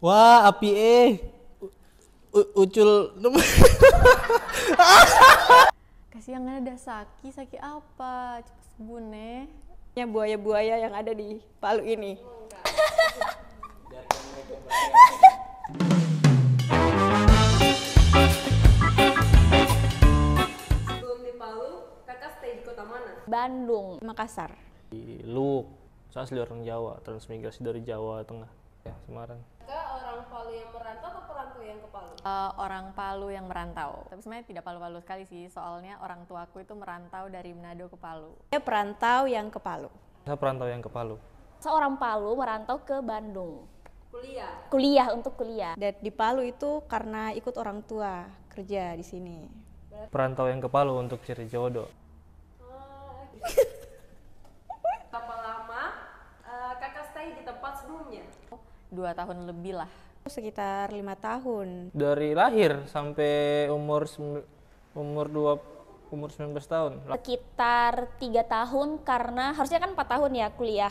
Wah, api eh. U ucul Kasihan kan ada Saki, Saki apa? Cepat bune. Ya buaya-buaya yang ada di Palu ini. Sebelum di Palu, kakak stay di kota mana? Bandung, Makassar. Di Luwuk, saya asli orang Jawa, transmigrasi dari Jawa Tengah, ya, Semarang orang Palu yang merantau atau perantau yang ke Palu? Uh, orang Palu yang merantau. Tapi sebenarnya tidak Palu-Palu sekali sih, soalnya orang tuaku itu merantau dari Manado ke Palu. Dia perantau yang ke Palu. Saya perantau yang ke Palu. Seorang Palu merantau ke Bandung. Kuliah. Kuliah untuk kuliah. Dan di Palu itu karena ikut orang tua kerja di sini. Perantau yang ke Palu untuk cari jodoh. Ah. dua tahun lebih lah sekitar lima tahun dari lahir sampai umur umur dua umur sembilan belas tahun sekitar tiga tahun karena harusnya kan empat tahun ya kuliah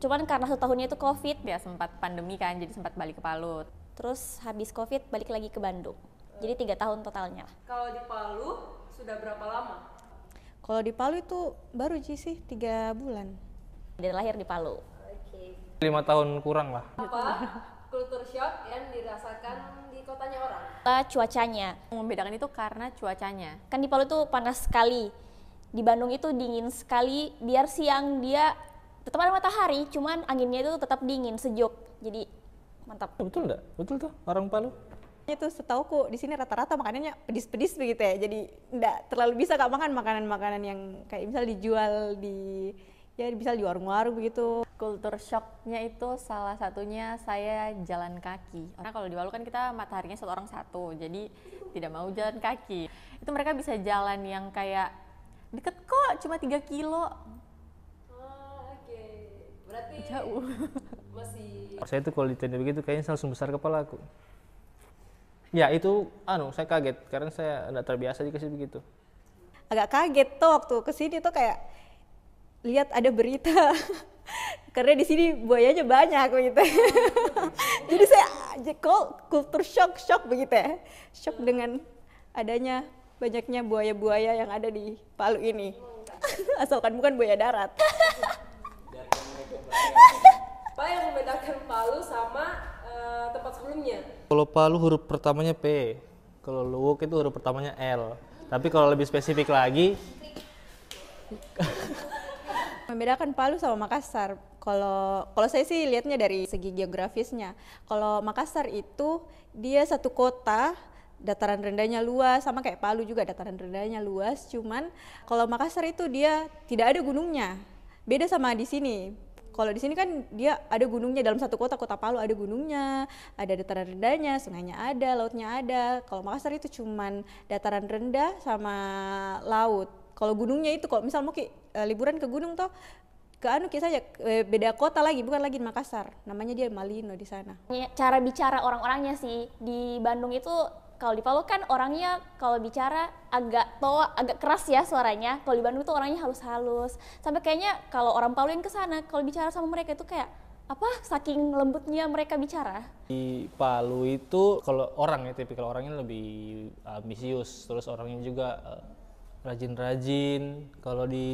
cuman karena satu tahunnya itu covid ya sempat pandemi kan jadi sempat balik ke Palu terus habis covid balik lagi ke Bandung jadi tiga tahun totalnya kalau di Palu sudah berapa lama kalau di Palu itu baru sih tiga bulan dari lahir di Palu lima tahun kurang lah apa kultur shock yang dirasakan di kotanya orang uh, cuacanya membedakan itu karena cuacanya kan di Palu itu panas sekali di Bandung itu dingin sekali biar siang dia tetap ada matahari cuman anginnya itu tetap dingin sejuk jadi mantap betul nggak? betul tuh orang Palu itu setauku di sini rata-rata makanannya pedis-pedis begitu ya jadi enggak terlalu bisa gak makan makanan-makanan yang kayak misal dijual di ya misal di warung-warung begitu kultur shocknya itu salah satunya saya jalan kaki. Karena kalau di Palu kan kita mataharinya satu orang satu, jadi tidak mau jalan kaki. Itu mereka bisa jalan yang kayak deket kok, cuma 3 kilo. Oh, okay. Berarti jauh. Masih. Saya itu kalau ditanya begitu kayaknya langsung besar kepala aku. Ya itu, anu saya kaget karena saya tidak terbiasa dikasih begitu. Agak kaget tuh waktu kesini tuh kayak lihat ada berita karena di sini buayanya banyak begitu. Jadi saya kok kultur shock shock begitu ya. Shock dengan adanya banyaknya buaya-buaya yang ada di Palu ini. Asalkan bukan buaya darat. Apa yang membedakan Palu sama uh, tempat sebelumnya? Kalau Palu huruf pertamanya P, kalau Luwuk itu huruf pertamanya L. Tapi kalau lebih spesifik lagi Membedakan Palu sama Makassar. Kalau kalau saya sih lihatnya dari segi geografisnya. Kalau Makassar itu dia satu kota dataran rendahnya luas sama kayak Palu juga dataran rendahnya luas cuman kalau Makassar itu dia tidak ada gunungnya beda sama di sini kalau di sini kan dia ada gunungnya dalam satu kota kota Palu ada gunungnya ada dataran rendahnya sungainya ada lautnya ada kalau Makassar itu cuman dataran rendah sama laut kalau gunungnya itu kalau misal mau ki, uh, liburan ke gunung toh ke anu ki saja eh, beda kota lagi bukan lagi di Makassar namanya dia Malino di sana ya, cara bicara orang-orangnya sih di Bandung itu kalau di Palu kan orangnya kalau bicara agak toa agak keras ya suaranya kalau di Bandung tuh orangnya halus-halus sampai kayaknya kalau orang Palu yang ke sana kalau bicara sama mereka itu kayak apa saking lembutnya mereka bicara di Palu itu kalau orangnya ya tipikal orangnya lebih eh, ambisius terus orangnya juga rajin-rajin. Kalau di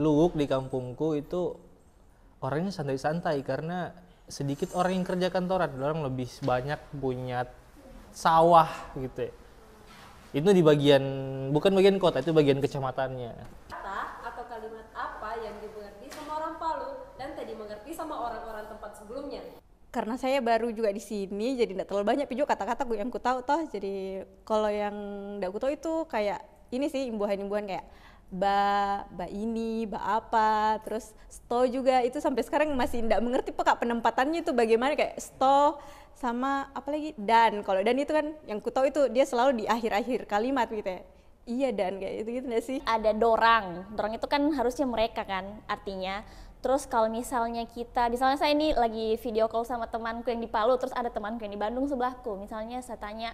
Luwuk di kampungku itu orangnya santai-santai karena sedikit orang yang kerja kantoran, orang lebih banyak punya sawah gitu. Itu di bagian bukan bagian kota, itu bagian kecamatannya. Kata atau kalimat apa yang dimengerti sama orang Palu dan tadi mengerti sama orang-orang tempat sebelumnya? Karena saya baru juga di sini, jadi tidak terlalu banyak video kata-kata yang ku tahu toh. Jadi kalau yang tidak ku tahu itu kayak ini sih imbuhan-imbuhan kayak ba, ba ini, ba apa, terus sto juga itu sampai sekarang masih tidak mengerti peka penempatannya itu bagaimana kayak sto sama apa lagi dan kalau dan itu kan yang ku itu dia selalu di akhir-akhir kalimat gitu ya iya dan kayak itu gitu gak sih ada dorang dorang itu kan harusnya mereka kan artinya terus kalau misalnya kita misalnya saya ini lagi video call sama temanku yang di Palu terus ada temanku yang di Bandung sebelahku misalnya saya tanya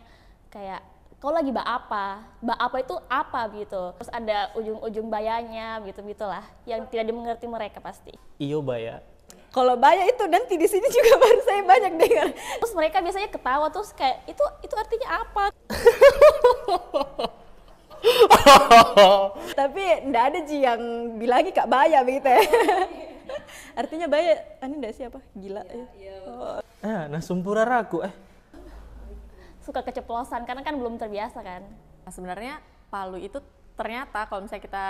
kayak kau lagi bak apa bak apa itu apa gitu terus ada ujung-ujung bayanya gitu gitulah yang tidak dimengerti mereka pasti iyo baya kalau baya itu nanti di sini juga baru saya banyak dengar terus mereka biasanya ketawa terus kayak itu itu artinya apa tapi ndak ada sih yang bilangi kak baya begitu ya artinya baya anu ndak siapa gila ya, ya. Oh. nah sumpura raku eh suka keceplosan karena kan belum terbiasa kan. Nah, sebenarnya Palu itu ternyata kalau misalnya kita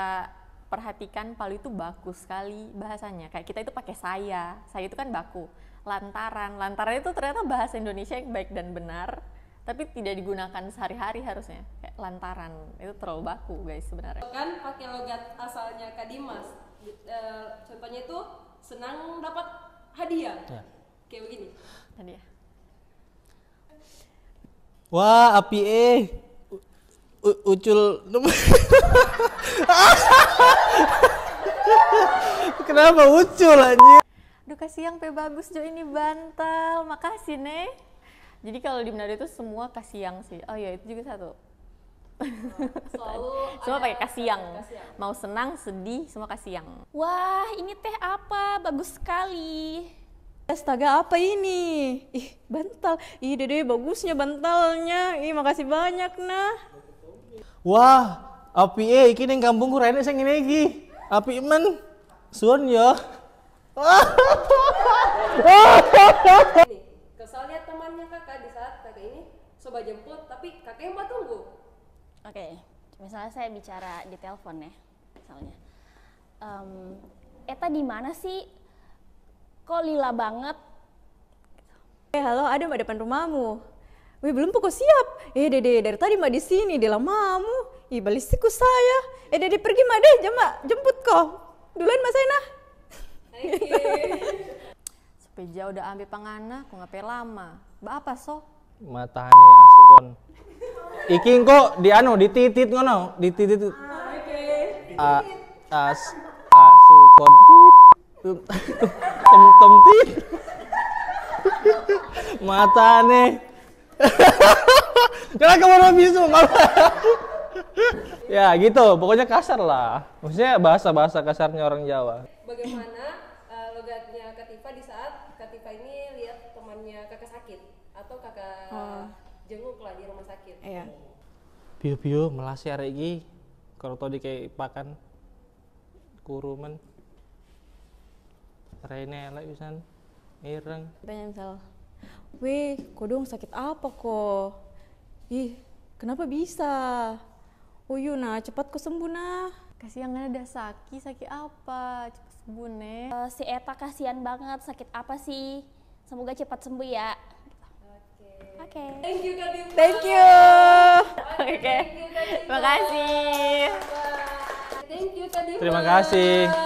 perhatikan Palu itu baku sekali bahasanya. Kayak kita itu pakai saya. Saya itu kan baku. Lantaran. Lantaran itu ternyata bahasa Indonesia yang baik dan benar tapi tidak digunakan sehari-hari harusnya kayak lantaran itu terlalu baku guys sebenarnya kan pakai logat asalnya Kadimas eh, contohnya itu senang dapat hadiah ya. kayak begini hadiah Wah, api eh. U ucul. Kenapa ucul anjir? Aduh kasih yang pe bagus Jo ini bantal. Makasih, Ne. Jadi kalau di Manado itu semua kasih yang sih. Oh iya, itu juga satu. semua pakai kasihan. yang. Mau senang, sedih, semua yang. Wah, ini teh apa? Bagus sekali. Astaga apa ini? Ih bantal, ih dede bagusnya bantalnya, ih makasih banyak nah. Wah, api eh iki ning kampungku rene saya ini lagi. Api men. ya. yo. Kesalnya temannya kakak di saat kakak ini coba jemput tapi kakak yang mau tunggu. Oke, okay. misalnya saya bicara di telepon ya, misalnya. Um, Eta di mana sih kok lila banget eh halo ada mbak depan rumahmu Wih belum pukul siap. Eh dede dari tadi mbak di sini di lamamu. Ih balistiku saya. Eh dede pergi mbak deh mbak, jemput kok. Duluan mbak saya nah. Sepeja udah ambil pengana, kok ngapain lama. Mbak apa so? Matahani asu kon. Iki kok di anu di ah, titit ngono, di titit. Oke. okay. As tem tit mata nih karena kemana bisu ya gitu pokoknya kasar lah maksudnya bahasa bahasa kasarnya orang Jawa bagaimana uh, logatnya Katipa di saat Katipa ini lihat temannya kakak sakit atau kakak uh. jenguk lah di rumah sakit iya. biu bio melasih hari ini kalau tadi kayak pakan kurumen raine elek pisan ireng Tanya misal, weh kodong sakit apa kok ih kenapa bisa oh, yuk iya nah cepat kok sembuh nah kasihan kan ada sakit, sakit apa cepat sembuh nih eh, uh, si Eta kasihan banget sakit apa sih semoga cepat sembuh ya Oke. Okay. okay. Thank you Kadita. Thank you. Oke. Okay. Terima kasih. Thank you Terima kasih.